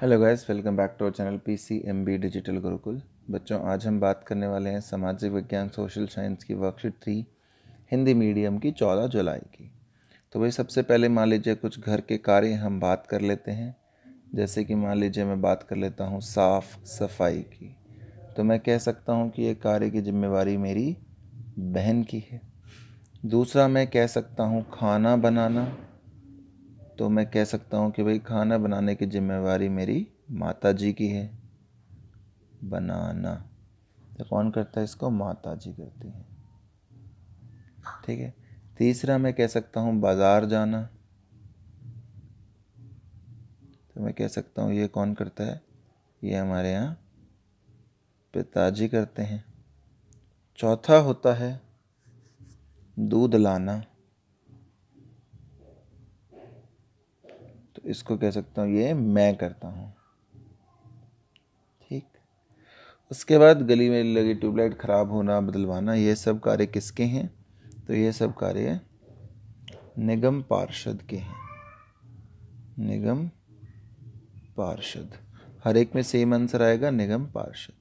hello guys welcome back to our channel PCMB digital Gurukul बच्चों आज हम बात करने वाले हैं सामाजिक विज्ञान सोशल साइंस की वर्कशीट थ्री हिंदी मीडियम की चौदह जुलाई की तो भाई सबसे पहले मान लीजिए कुछ घर के कार्य हम बात कर लेते हैं जैसे कि मान लीजिए मैं बात कर लेता हूँ साफ सफाई की तो मैं कह सकता हूँ कि ये कार्य की जिम्मेवारी मेरी बहन की है दूसरा मैं कह सकता हूँ खाना बनाना तो मैं कह सकता हूँ कि भाई खाना बनाने की जिम्मेवारी मेरी माता जी की है बनाना तो कौन करता है इसको माता जी करती हैं ठीक है तीसरा मैं कह सकता हूँ बाज़ार जाना तो मैं कह सकता हूँ ये कौन करता है ये हमारे यहाँ पिताजी करते हैं चौथा होता है दूध लाना इसको कह सकता हूँ ये मैं करता हूँ ठीक उसके बाद गली में लगी ट्यूबलाइट ख़राब होना बदलवाना ये सब कार्य किसके हैं तो ये सब कार्य निगम पार्षद के हैं निगम पार्षद हर एक में सेम आंसर आएगा निगम पार्षद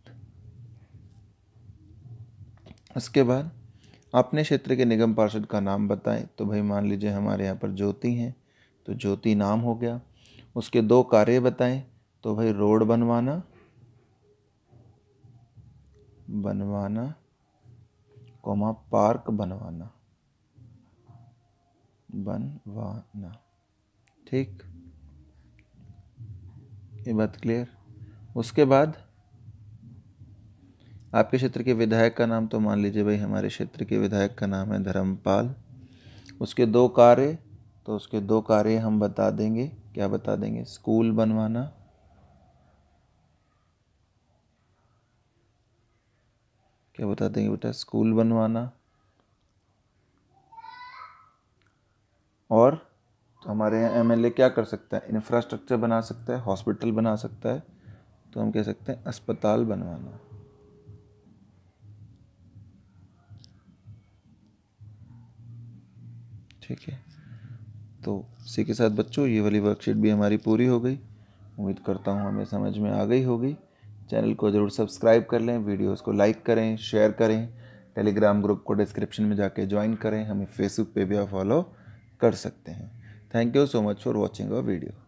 उसके बाद अपने क्षेत्र के निगम पार्षद का नाम बताएं तो भाई मान लीजिए हमारे यहाँ पर ज्योति हैं तो ज्योति नाम हो गया उसके दो कार्य बताएं तो भाई रोड बनवाना बनवाना कोमा पार्क बनवाना बनवाना ठीक ये बात क्लियर उसके बाद आपके क्षेत्र के विधायक का नाम तो मान लीजिए भाई हमारे क्षेत्र के विधायक का नाम है धर्मपाल उसके दो कार्य तो उसके दो कार्य हम बता देंगे क्या बता देंगे स्कूल बनवाना क्या बता देंगे बेटा स्कूल बनवाना और तो हमारे यहाँ एमएलए क्या कर सकता है इंफ्रास्ट्रक्चर बना सकता है हॉस्पिटल बना सकता है तो हम कह सकते हैं अस्पताल बनवाना ठीक है तो इसी के साथ बच्चों ये वाली वर्कशीट भी हमारी पूरी हो गई उम्मीद करता हूँ हमें समझ में आ गई होगी चैनल को ज़रूर सब्सक्राइब कर लें वीडियोस को लाइक करें शेयर करें टेलीग्राम ग्रुप को डिस्क्रिप्शन में जाके ज्वाइन करें हमें फेसबुक पे भी आप फॉलो कर सकते हैं thank you so much for watching a video